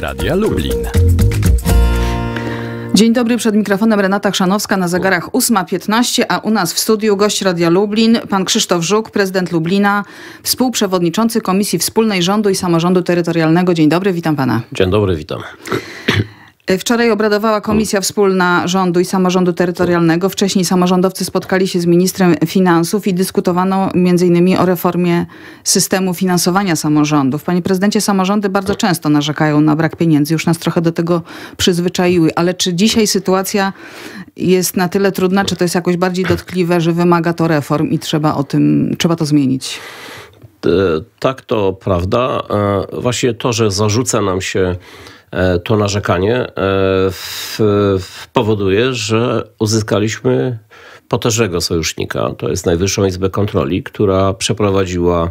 Radia Lublin. Dzień dobry, przed mikrofonem Renata Chrzanowska na zegarach 8.15, a u nas w studiu gość Radia Lublin, pan Krzysztof Żuk, prezydent Lublina, współprzewodniczący Komisji Wspólnej Rządu i Samorządu Terytorialnego. Dzień dobry, witam pana. Dzień dobry, witam. Y, wczoraj obradowała mm. Komisja Wspólna Rządu i Samorządu Terytorialnego. Wcześniej samorządowcy spotkali się z ministrem finansów i dyskutowano m.in. o reformie systemu finansowania samorządów. Panie prezydencie, samorządy bardzo tak. często narzekają na brak pieniędzy, już nas trochę do tego przyzwyczaiły, ale czy dzisiaj sytuacja jest na tyle trudna, czy to jest jakoś bardziej dotkliwe, że wymaga to reform i trzeba o tym, trzeba to zmienić? E, tak, to prawda. E, właśnie to, że zarzuca nam się E, to narzekanie e, w, w powoduje, że uzyskaliśmy potężnego sojusznika, to jest Najwyższą Izbę Kontroli, która przeprowadziła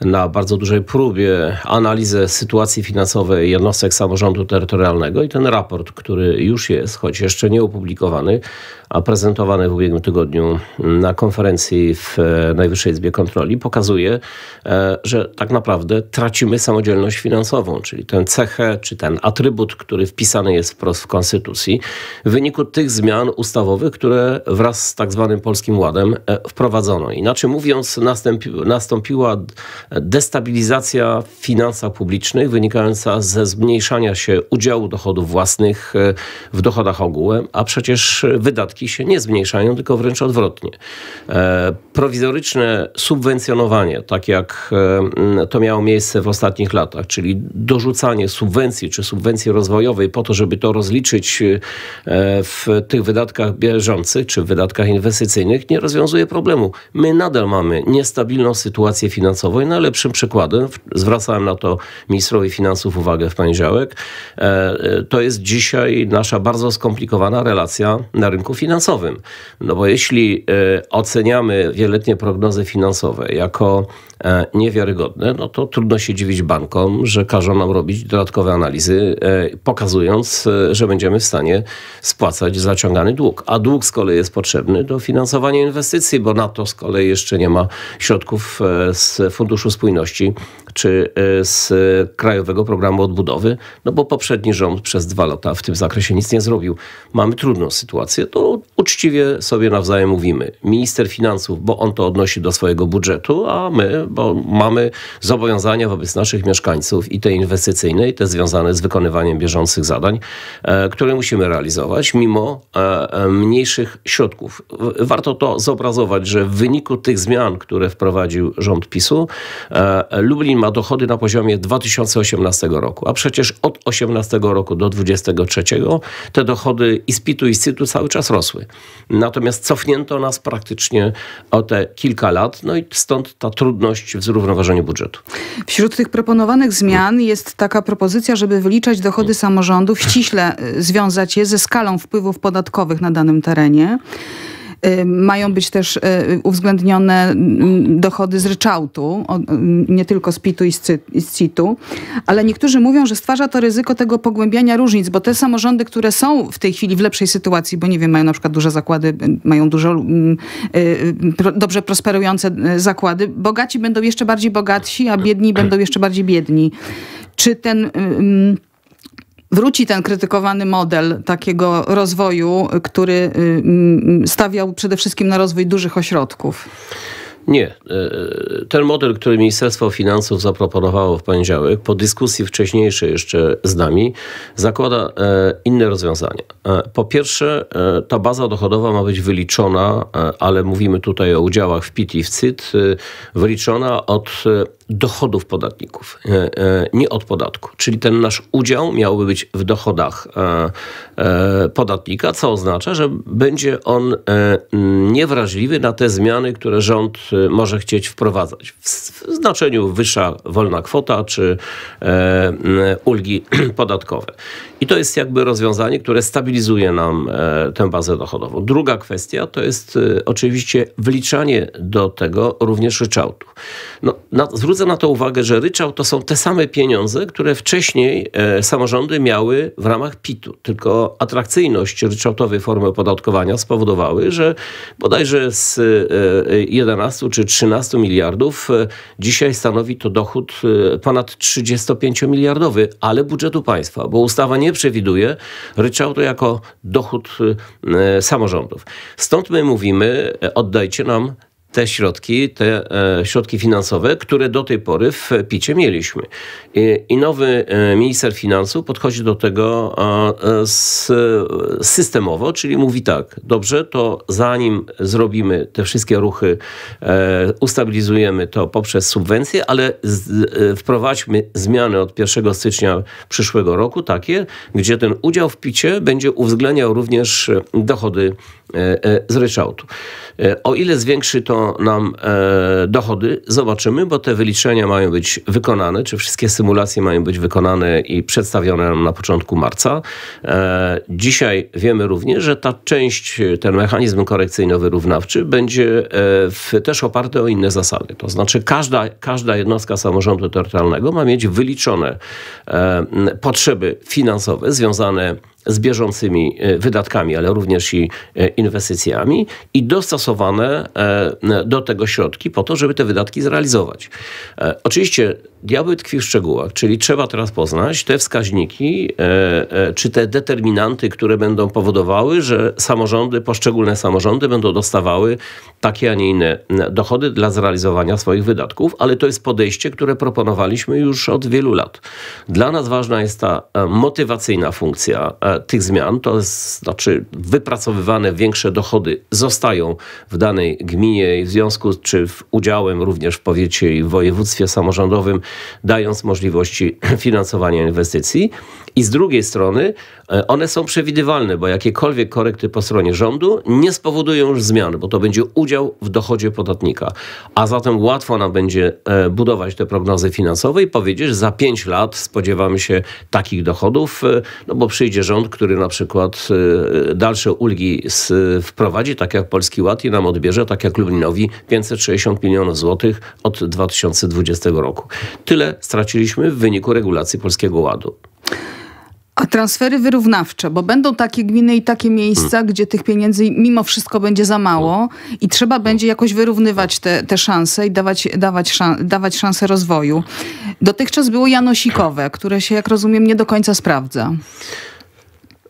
na bardzo dużej próbie analizę sytuacji finansowej jednostek samorządu terytorialnego i ten raport, który już jest, choć jeszcze nie opublikowany, a prezentowany w ubiegłym tygodniu na konferencji w e, Najwyższej Izbie Kontroli, pokazuje, e, że tak naprawdę tracimy samodzielność finansową, czyli tę cechę czy ten atrybut, który wpisany jest wprost w Konstytucji, w wyniku tych zmian ustawowych, które wraz z tak zwanym Polskim Ładem e, wprowadzono. Inaczej mówiąc, nastąpiła destabilizacja w finansach publicznych wynikająca ze zmniejszania się udziału dochodów własnych e, w dochodach ogółem, a przecież wydatki się nie zmniejszają, tylko wręcz odwrotnie. E, prowizoryczne subwencjonowanie, tak jak e, to miało miejsce w ostatnich latach, czyli dorzucanie subwencji czy subwencji rozwojowej po to, żeby to rozliczyć w tych wydatkach bieżących czy w wydatkach inwestycyjnych, nie rozwiązuje problemu. My nadal mamy niestabilną sytuację finansową i najlepszym przykładem, zwracałem na to ministrowi finansów uwagę w poniedziałek, e, e, to jest dzisiaj nasza bardzo skomplikowana relacja na rynku finansowym. No bo jeśli e, oceniamy wieloletnie prognozy finansowe jako E, niewiarygodne, no to trudno się dziwić bankom, że każą nam robić dodatkowe analizy, e, pokazując, e, że będziemy w stanie spłacać zaciągany dług. A dług z kolei jest potrzebny do finansowania inwestycji, bo na to z kolei jeszcze nie ma środków z Funduszu Spójności czy z Krajowego Programu Odbudowy, no bo poprzedni rząd przez dwa lata w tym zakresie nic nie zrobił. Mamy trudną sytuację, to uczciwie sobie nawzajem mówimy. Minister finansów, bo on to odnosi do swojego budżetu, a my, bo mamy zobowiązania wobec naszych mieszkańców i te inwestycyjne, i te związane z wykonywaniem bieżących zadań, e, które musimy realizować mimo e, e, mniejszych środków. Warto to zobrazować, że w wyniku tych zmian, które wprowadził rząd PiSu, Lublin ma dochody na poziomie 2018 roku, a przecież od 18 roku do 23 te dochody i z PIT-u i z CIT-u cały czas rosły natomiast cofnięto nas praktycznie o te kilka lat, no i stąd ta trudność w zrównoważeniu budżetu. Wśród tych proponowanych zmian jest taka propozycja, żeby wyliczać dochody samorządów, ściśle y, związać je ze skalą wpływów podatkowych na danym terenie. Y, mają być też y, uwzględnione mm, dochody z ryczałtu, y, nie tylko z PIT-u i z CIT-u, ale niektórzy mówią, że stwarza to ryzyko tego pogłębiania różnic, bo te samorządy, które są w tej chwili w lepszej sytuacji, bo nie wiem, mają na przykład duże zakłady, mają dużo mm, dobrze prosperujące zakłady, bogaci będą jeszcze bardziej bogatsi, a biedni będą jeszcze bardziej biedni. Czy ten wróci ten krytykowany model takiego rozwoju, który y, mm, stawiał przede wszystkim na rozwój dużych ośrodków? Nie. E, ten model, który Ministerstwo Finansów zaproponowało w poniedziałek, po dyskusji wcześniejszej jeszcze z nami, zakłada e, inne rozwiązania. E, po pierwsze, ta baza dochodowa ma być wyliczona, ale mówimy tutaj o udziałach w PIT i w CIT, wyliczona od dochodów podatników, e, e, nie od podatku. Czyli ten nasz udział miałby być w dochodach e, podatnika, co oznacza, że będzie on niewrażliwy na te zmiany, które rząd może chcieć wprowadzać. W znaczeniu wyższa wolna kwota czy ulgi podatkowe. I to jest jakby rozwiązanie, które stabilizuje nam tę bazę dochodową. Druga kwestia to jest oczywiście wliczanie do tego również ryczałtu. No, na, zwrócę zwrócę na to uwagę, że ryczałt to są te same pieniądze, które wcześniej e, samorządy miały w ramach PIT-u. Tylko atrakcyjność ryczałtowej formy opodatkowania spowodowały, że bodajże z 11 e, czy 13 miliardów e, dzisiaj stanowi to dochód ponad 35-miliardowy, ale budżetu państwa, bo ustawa nie przewiduje ryczałtu jako dochód samorządów. Stąd my mówimy, oddajcie nam te środki, te e, środki finansowe, które do tej pory w PICie mieliśmy. I nowy e, minister finansów podchodzi do tego e, systemowo, czyli mówi tak, dobrze, to zanim zrobimy te wszystkie ruchy, ustabilizujemy to poprzez subwencje, ale wprowadźmy zmiany od 1 stycznia przyszłego roku takie, gdzie ten udział w PICie będzie uwzględniał również dochody E, e, z ryczałtu. E, o ile zwiększy to nam dochody, zobaczymy, bo te wyliczenia mają być wykonane, czy wszystkie symulacje mają być wykonane i przedstawione nam na początku marca. Dzisiaj wiemy również, że ta część, ten mechanizm korekcyjno-wyrównawczy będzie w, też oparty o inne zasady. To znaczy każda, każda jednostka samorządu terytorialnego ma mieć wyliczone potrzeby finansowe związane z z bieżącymi e, wydatkami, ale również i e, inwestycjami i dostosowane e, do tego środki po to, żeby te wydatki zrealizować. Oczywiście diabeł tkwi w szczegółach, czyli trzeba teraz poznać te wskaźniki, e, e, czy te determinanty, które będą powodowały, że samorządy, poszczególne samorządy będą dostawały takie, a nie inne dochody dla zrealizowania swoich wydatków, ale to jest podejście, które proponowaliśmy już od wielu lat. Dla nas ważna jest ta e, motywacyjna funkcja tych zmian, to jest, znaczy wypracowywane większe dochody zostają w danej gminie i w związku czy w udziałem również w powiecie i w województwie samorządowym dając możliwości finansowania inwestycji, i z drugiej strony e, one są przewidywalne, bo jakiekolwiek korekty po stronie rządu nie spowodują już zmian, bo to będzie udział w dochodzie podatnika. A zatem łatwo nam będzie e, budować te prognozy finansowe i powiedzieć, że za 5 lat spodziewamy się takich dochodów, e, no bo przyjdzie rząd, który na przykład dalsze ulgi wprowadzi, tak jak Polski Ład i nam odbierze, tak jak Lublinowi, 560 milionów złotych od 2020 roku. Tyle straciliśmy w wyniku regulacji Polskiego Ładu. A transfery wyrównawcze, bo będą takie gminy i takie miejsca, hmm. gdzie tych pieniędzy mimo wszystko będzie za mało hmm. i trzeba będzie hmm. jakoś wyrównywać te, te szanse i dawać, dawać, szan dawać szansę rozwoju. Dotychczas było janosikowe, które się, jak rozumiem, nie do końca sprawdza.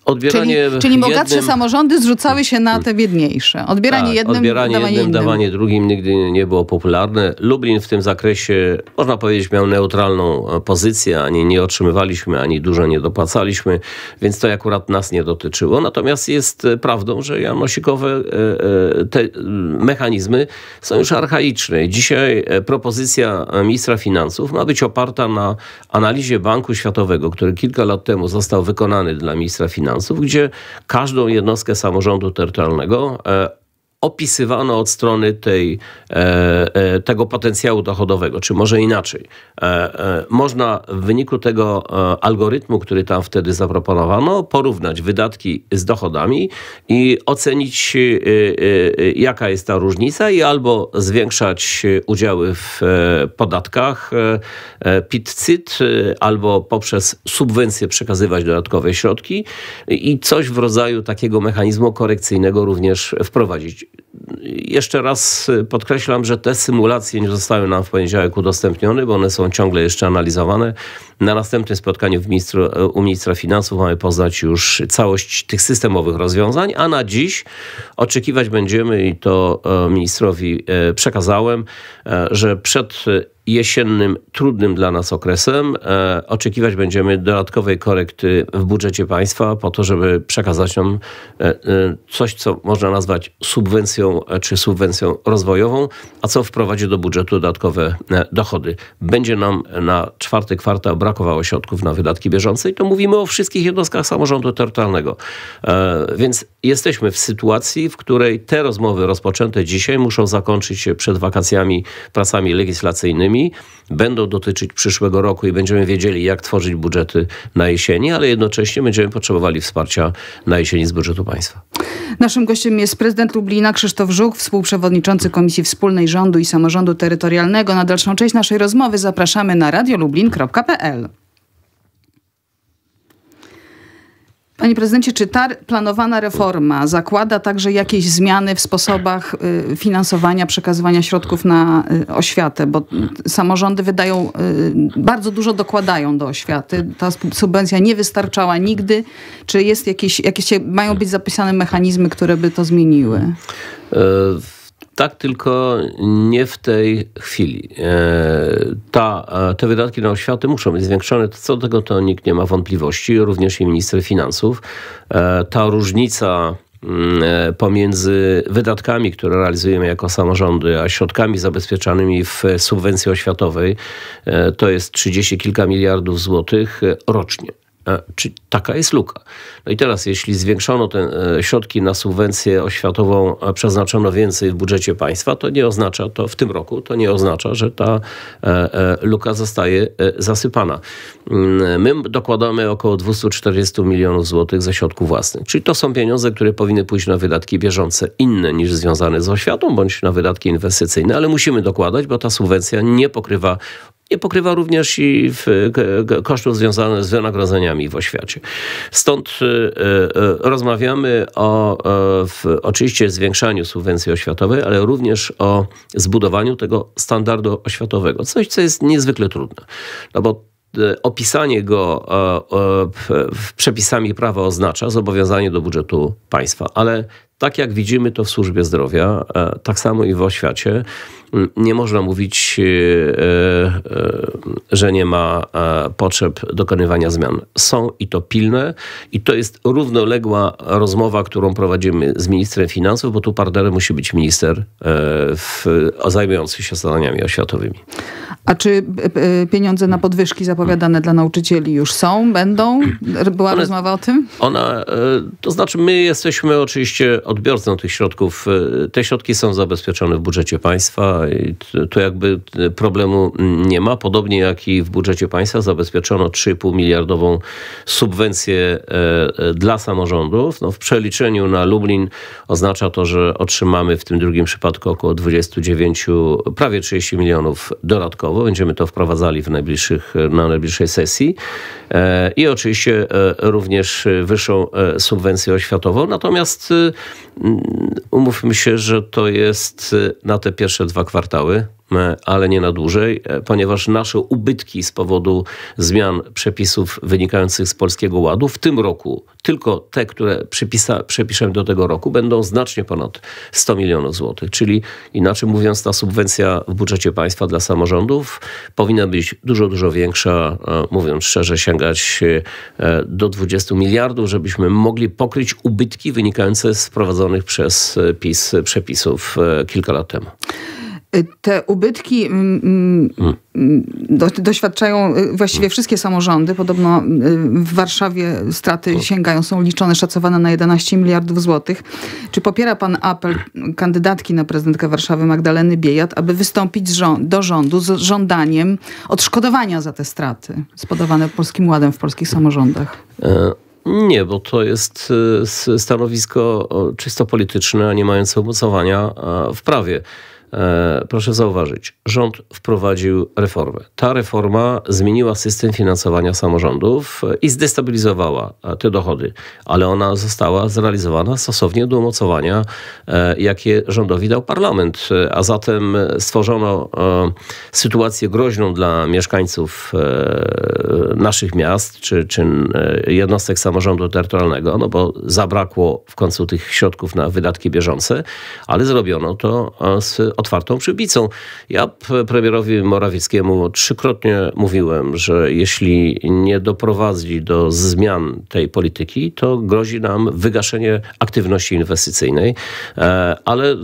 Odbieranie czyli, czyli bogatsze jednym... samorządy zrzucały się na te biedniejsze. Odbieranie tak, jednym, odbieranie dawanie jednym, dawanie drugim nigdy nie było popularne. Lublin w tym zakresie, można powiedzieć, miał neutralną e, pozycję, ani nie otrzymywaliśmy, ani dużo nie dopłacaliśmy, więc to akurat nas nie dotyczyło. Natomiast jest e, prawdą, że janosikowe e, te mechanizmy są już archaiczne. Dzisiaj propozycja ministra finansów ma być oparta na analizie Banku Światowego, który kilka lat temu został wykonany dla ministra finansów finansów, gdzie każdą jednostkę samorządu terytorialnego e, opisywano od strony tej, e, e, tego potencjału dochodowego, czy może inaczej. E, można w wyniku tego algorytmu, który tam wtedy zaproponowano, porównać wydatki z dochodami i ocenić, jaka jest ta różnica i albo zwiększać udziały w podatkach PIT-CIT, albo poprzez subwencje przekazywać dodatkowe środki i coś w rodzaju takiego mechanizmu korekcyjnego również wprowadzić jeszcze raz podkreślam, że te symulacje nie zostały nam w poniedziałek udostępnione, bo one są ciągle jeszcze analizowane. Na następnym spotkaniu w ministru, u ministra finansów mamy poznać już całość tych systemowych rozwiązań, a na dziś oczekiwać będziemy, i to e, ministrowi e, przekazałem, e, że przed jesiennym, trudnym dla nas okresem. E, oczekiwać będziemy dodatkowej korekty w budżecie państwa po to, żeby przekazać nam e, e, coś, co można nazwać subwencją czy subwencją rozwojową, a co wprowadzi do budżetu dodatkowe dochody. Będzie nam na czwarty kwartał brakowało środków na wydatki bieżące i to mówimy o wszystkich jednostkach samorządu terytorialnego. Więc jesteśmy w sytuacji, w której te rozmowy rozpoczęte dzisiaj muszą zakończyć się przed wakacjami pracami legislacyjnymi, będą dotyczyć przyszłego roku i będziemy wiedzieli, jak tworzyć budżety na jesieni, ale jednocześnie będziemy potrzebowali wsparcia na jesieni z budżetu państwa. Naszym gościem jest prezydent Lublina Krzysztof Żuk, współprzewodniczący Komisji Wspólnej Rządu i Samorządu Terytorialnego. Na dalszą część naszej rozmowy zapraszamy na radiolublin.pl. Panie prezydencie, czy ta planowana reforma zakłada także jakieś zmiany w sposobach y, finansowania, przekazywania środków na y, oświatę? Bo samorządy wydają, y, bardzo dużo dokładają do oświaty. Ta subwencja nie wystarczała nigdy. Czy jest jakieś, jakieś mają być zapisane mechanizmy, które by to zmieniły? E, tak, tylko nie w tej chwili. E, ta, e, te wydatki na oświatę muszą być zwiększone. Co do tego to nikt nie ma wątpliwości, również i minister finansów. E, ta różnica mm, pomiędzy wydatkami, które realizujemy jako samorządy, a środkami zabezpieczanymi w subwencji oświatowej, to jest 30 kilka miliardów złotych rocznie. E, czy taka jest luka? No i teraz, jeśli zwiększono te e, środki na subwencję oświatową, przeznaczono więcej w budżecie państwa, to nie oznacza to w tym roku, to nie oznacza, że ta e, luka zostaje zasypana. Mm, my dokładamy około 240 milionów złotych ze środków własnych, czyli to są pieniądze, które powinny pójść na wydatki bieżące, inne niż związane z oświatą, bądź na wydatki inwestycyjne, ale musimy dokładać, bo ta subwencja nie pokrywa nie pokrywa również i kosztów związanych z wynagrodzeniami w oświacie. Stąd y, y, rozmawiamy o e, oczywiście zwiększaniu subwencji oświatowej, ale również o zbudowaniu tego standardu oświatowego. Coś, co jest niezwykle trudne, no bo e, opisanie go e, przepisami prawa oznacza zobowiązanie do budżetu państwa, ale tak jak widzimy to w służbie zdrowia, tak samo i w oświacie, nie można mówić, e, e, że nie ma e, potrzeb dokonywania zmian. Są i to pilne i to jest równoległa rozmowa, którą prowadzimy z ministrem finansów, bo tu partnerem musi być minister w, zajmujący się zadaniami oświatowymi. A czy pieniądze na podwyżki zapowiadane dla nauczycieli już są, będą? Była One, rozmowa o tym? Ona, to znaczy my jesteśmy oczywiście odbiorcą tych środków. Te środki są zabezpieczone w budżecie państwa tu jakby problemu nie ma. Podobnie jak i w budżecie państwa zabezpieczono 3,5 miliardową subwencję e, dla samorządów. No w przeliczeniu na Lublin oznacza to, że otrzymamy w tym drugim przypadku około 29, prawie 30 milionów dodatkowo. Będziemy to wprowadzali w najbliższych, na najbliższej sesji. E, I oczywiście e, również wyższą subwencję oświatową. Natomiast Umówmy się, że to jest y, na te pierwsze dwa kwartały E, ale nie na dłużej, e, ponieważ nasze ubytki z powodu zmian przepisów wynikających z Polskiego Ładu w tym roku, tylko te, które przypisa, przepiszemy do tego roku, będą znacznie ponad 100 milionów złotych. Czyli inaczej mówiąc, ta subwencja w budżecie państwa dla samorządów powinna być dużo, dużo większa, e, mówiąc szczerze, sięgać do 20 miliardów, żebyśmy mogli pokryć ubytki wynikające z wprowadzonych przez PiS przepisów kilka lat temu. Te ubytki mm, mm, doświadczają y, właściwie wszystkie samorządy. Podobno y, w Warszawie straty sięgają, są liczone, szacowane na 11 miliardów złotych. Czy popiera pan apel kandydatki na prezydentkę Warszawy Magdaleny Biejat, aby wystąpić do rządu z żądaniem odszkodowania za te straty spodowane Polskim Ładem w polskich samorządach? E, nie, bo to jest e, stanowisko czysto polityczne, a nie mające umocowania w prawie. E, proszę zauważyć, rząd wprowadził reformę. Ta reforma zmieniła system finansowania samorządów e, i zdestabilizowała e, te dochody, ale ona została zrealizowana stosownie do umocowania, jakie rządowi dał parlament. A zatem stworzono sytuację groźną dla mieszkańców naszych miast czy, czy jednostek samorządu terytorialnego, no bo zabrakło w końcu tych środków na wydatki bieżące, ale zrobiono to z otwartą przybicą. Ja premierowi Morawieckiemu trzykrotnie mówiłem, że jeśli nie doprowadzi do zmian tej polityki, to grozi nam wygaszenie aktywności inwestycyjnej, e, ale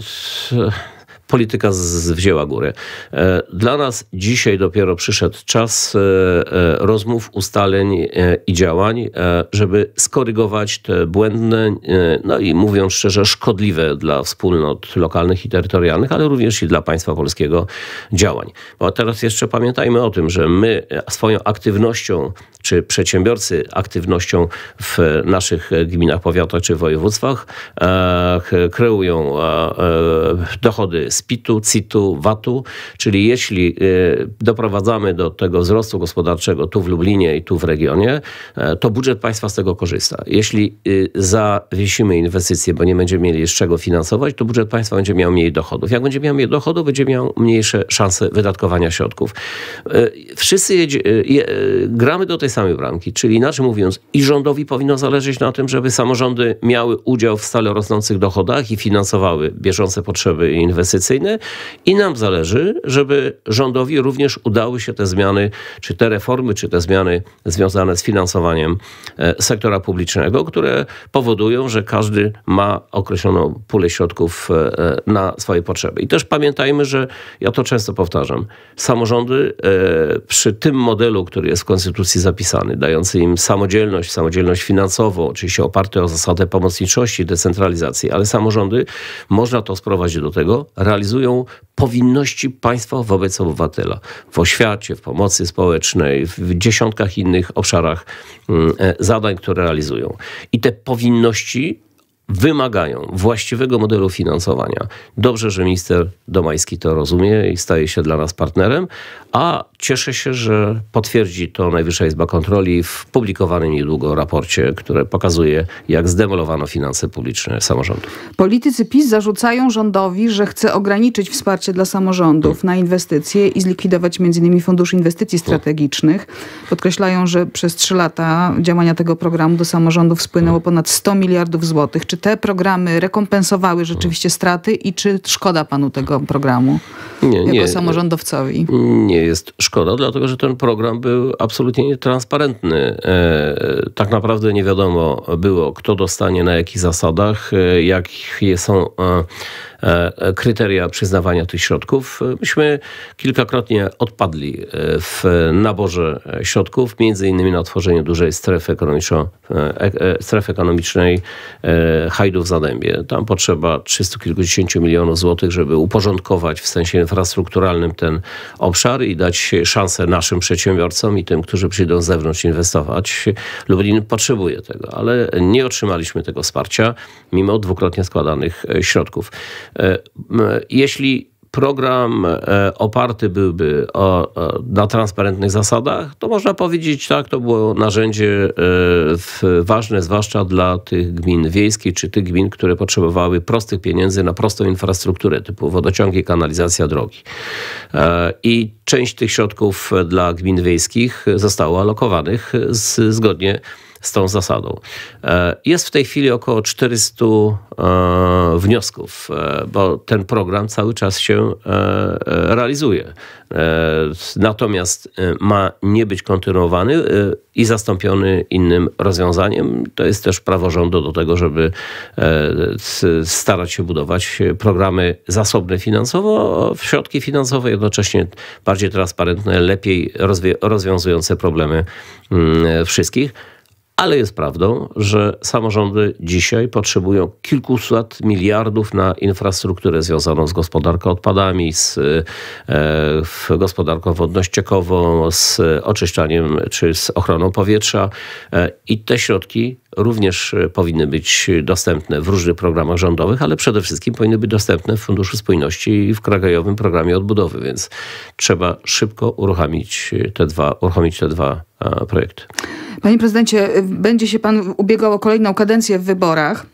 polityka z, wzięła górę. E, dla nas dzisiaj dopiero przyszedł czas e, e, rozmów, ustaleń i działań, żeby skorygować te błędne, no i mówiąc szczerze, szkodliwe dla wspólnot lokalnych i terytorialnych, ale również i dla państwa polskiego działań. Bo teraz jeszcze pamiętajmy o tym, że my swoją aktywnością, czy przedsiębiorcy aktywnością w naszych gminach, powiatach czy województwach kreują dochody z Spitu, PIT-u, CIT-u, VAT-u, czyli jeśli y, doprowadzamy do tego wzrostu gospodarczego tu w Lublinie i tu w regionie, e, to budżet państwa z tego korzysta. Jeśli y, zawiesimy inwestycje, bo nie będziemy mieli z czego finansować, to budżet państwa będzie miał mniej dochodów. Jak będzie miał mniej dochodów, będzie miał mniejsze szanse wydatkowania środków. E, wszyscy jedzie, e, je, gramy do tej samej bramki, czyli inaczej mówiąc, i rządowi powinno zależeć na tym, żeby samorządy miały udział w stale rosnących dochodach i finansowały bieżące potrzeby i inwestycje i nam zależy, żeby rządowi również udały się te zmiany, czy te reformy, czy te zmiany związane z finansowaniem e, sektora publicznego, które powodują, że każdy ma określoną pulę środków e, e, na swoje potrzeby. I też pamiętajmy, że ja to często powtarzam, samorządy przy tym modelu, który jest w Konstytucji zapisany, dający im samodzielność, samodzielność finansową, oczywiście oparte o zasadę pomocniczości, decentralizacji, ale samorządy można to sprowadzić do tego, realizują powinności państwa wobec obywatela w oświacie, w pomocy społecznej, w dziesiątkach innych obszarach mm, e, zadań, które realizują. I te powinności wymagają właściwego modelu finansowania. Dobrze, że minister Domański to rozumie i staje się dla nas partnerem, a cieszę się, że potwierdzi to Najwyższa Izba Kontroli w publikowanym niedługo raporcie, które pokazuje, jak zdemolowano finanse publiczne samorządów. Politycy PiS zarzucają rządowi, że chce ograniczyć wsparcie dla samorządów hmm. na inwestycje i zlikwidować m.in. Fundusz Inwestycji Strategicznych. Hmm. Podkreślają, że przez trzy lata działania tego programu do samorządów spłynęło ponad 100 miliardów złotych czy te programy rekompensowały rzeczywiście straty i czy szkoda panu tego programu nie, jako nie, samorządowcowi? Nie jest szkoda, dlatego że ten program był absolutnie nietransparentny. E, tak naprawdę nie wiadomo było, kto dostanie na jakich zasadach, e, jakie są e, E, kryteria przyznawania tych środków. Myśmy kilkakrotnie odpadli e, w naborze e, środków, między innymi na otworzenie dużej strefy, ekonomiczno, strefy ekonomicznej Hajdów w Zadębie. Tam potrzeba 300 kilkudziesięciu milionów złotych, żeby uporządkować w sensie infrastrukturalnym ten obszar i dać szansę naszym przedsiębiorcom i tym, którzy przyjdą z zewnątrz inwestować. Lublin potrzebuje tego, ale nie otrzymaliśmy tego wsparcia mimo dwukrotnie składanych środków. E, jeśli program e, oparty byłby o, na transparentnych zasadach, to można powiedzieć tak, to było narzędzie e, ważne, zwłaszcza dla tych gmin wiejskich, czy tych gmin, które potrzebowały prostych pieniędzy na prostą infrastrukturę, typu wodociągi, kanalizacja, drogi. I część tych środków dla gmin wiejskich zostało alokowanych z, zgodnie z z tą zasadą. E, jest w tej chwili około 400 e, wniosków, e, bo ten program cały czas się realizuje. Natomiast ma nie być kontynuowany i zastąpiony innym rozwiązaniem. To jest też prawo rządu do tego, żeby starać się budować programy zasobne finansowo, środki finansowe, jednocześnie bardziej transparentne, lepiej rozwiązujące problemy mm, wszystkich. Ale jest prawdą, że samorządy dzisiaj potrzebują kilkuset miliardów na infrastrukturę związaną z gospodarką odpadami, z e, gospodarką wodno-ściekową, z oczyszczaniem czy z ochroną powietrza. E, I te środki również e, powinny być dostępne w różnych programach rządowych, ale przede wszystkim powinny być dostępne w Funduszu Spójności i w Krajowym Programie Odbudowy, więc trzeba szybko uruchomić e, te dwa, uruchomić te dwa projekty. Panie prezydencie, e, będzie się pan ubiegał o kolejną kadencję w wyborach.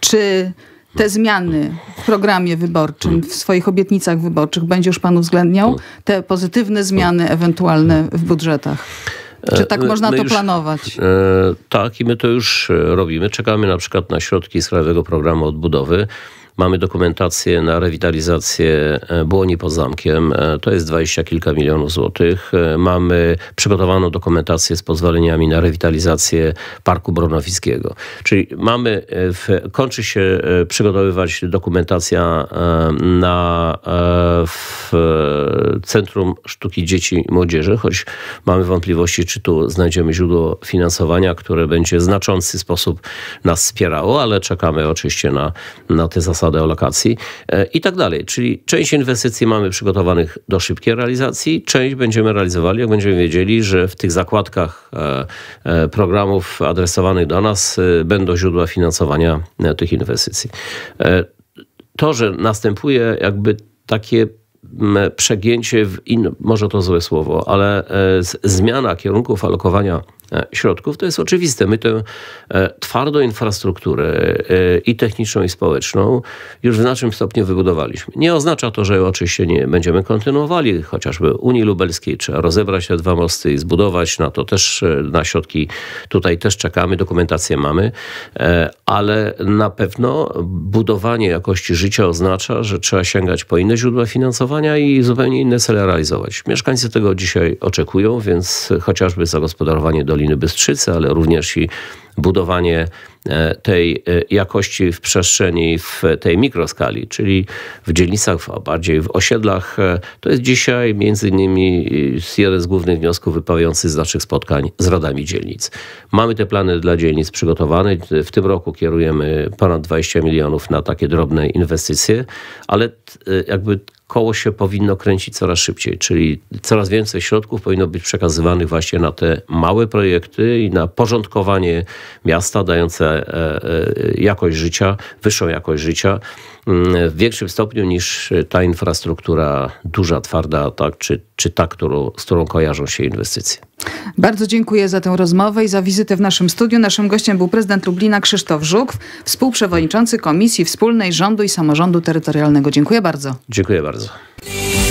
Czy te zmiany w programie wyborczym, w swoich obietnicach wyborczych będzie już pan uwzględniał? Te pozytywne zmiany ewentualne w budżetach? E, Czy tak można my to już, planować? E, tak, i my to już e, robimy. Czekamy na przykład na środki z Krajowego Programu Odbudowy. Mamy dokumentację na rewitalizację e, Błoni pod zamkiem. E, to jest dwadzieścia kilka milionów złotych. E, mamy przygotowaną dokumentację z pozwoleniami na rewitalizację Parku Bronowickiego. Czyli mamy, w, kończy się przygotowywać dokumentacja na w Centrum Sztuki Dzieci i Młodzieży, choć mamy wątpliwości, czy tu znajdziemy źródło finansowania, które będzie w znaczący sposób nas wspierało, ale czekamy oczywiście na, na te zasady zasadę alokacji e, i tak dalej. Czyli część inwestycji mamy przygotowanych do szybkiej realizacji, część będziemy realizowali, jak będziemy wiedzieli, że w tych zakładkach e, e, programów adresowanych do nas będą źródła finansowania tych inwestycji. To, że następuje jakby takie przegięcie w in, może to złe słowo, ale e, zmiana kierunków alokowania e, środków, to jest oczywiste. My tę e, twardą infrastrukturę i techniczną, i społeczną już w znacznym stopniu wybudowaliśmy. Nie oznacza to, że oczywiście nie będziemy kontynuowali chociażby Unii Lubelskiej. Trzeba rozebrać te dwa mosty i zbudować na to też, na środki tutaj też czekamy, dokumentację mamy, ale na pewno budowanie jakości życia oznacza, że trzeba sięgać po inne źródła finansowania, zadania i zupełnie inne cele realizować. Mieszkańcy tego dzisiaj oczekują, więc chociażby zagospodarowanie Doliny Bystrzycy, ale również i budowanie E, tej e, jakości w przestrzeni w tej mikroskali, czyli w dzielnicach, a bardziej w osiedlach. E, to jest dzisiaj między innymi jeden z głównych wniosków wypływających z naszych spotkań z radami dzielnic. Mamy te plany dla dzielnic przygotowane. W tym roku kierujemy ponad 20 milionów na takie drobne inwestycje, ale jakby koło się powinno kręcić coraz szybciej, czyli coraz więcej środków powinno być przekazywanych właśnie na te małe projekty i na porządkowanie miasta, dające E, e, jakość życia, wyższą jakość życia mm, w większym stopniu niż ta infrastruktura duża, twarda, tak, czy, czy ta, którą, z którą kojarzą się inwestycje. Bardzo dziękuję za tę rozmowę i za wizytę w naszym studiu. Naszym gościem był prezydent Lublina Krzysztof Żuk, współprzewodniczący Komisji Wspólnej Rządu i Samorządu Terytorialnego. Dziękuję bardzo. Dziękuję bardzo.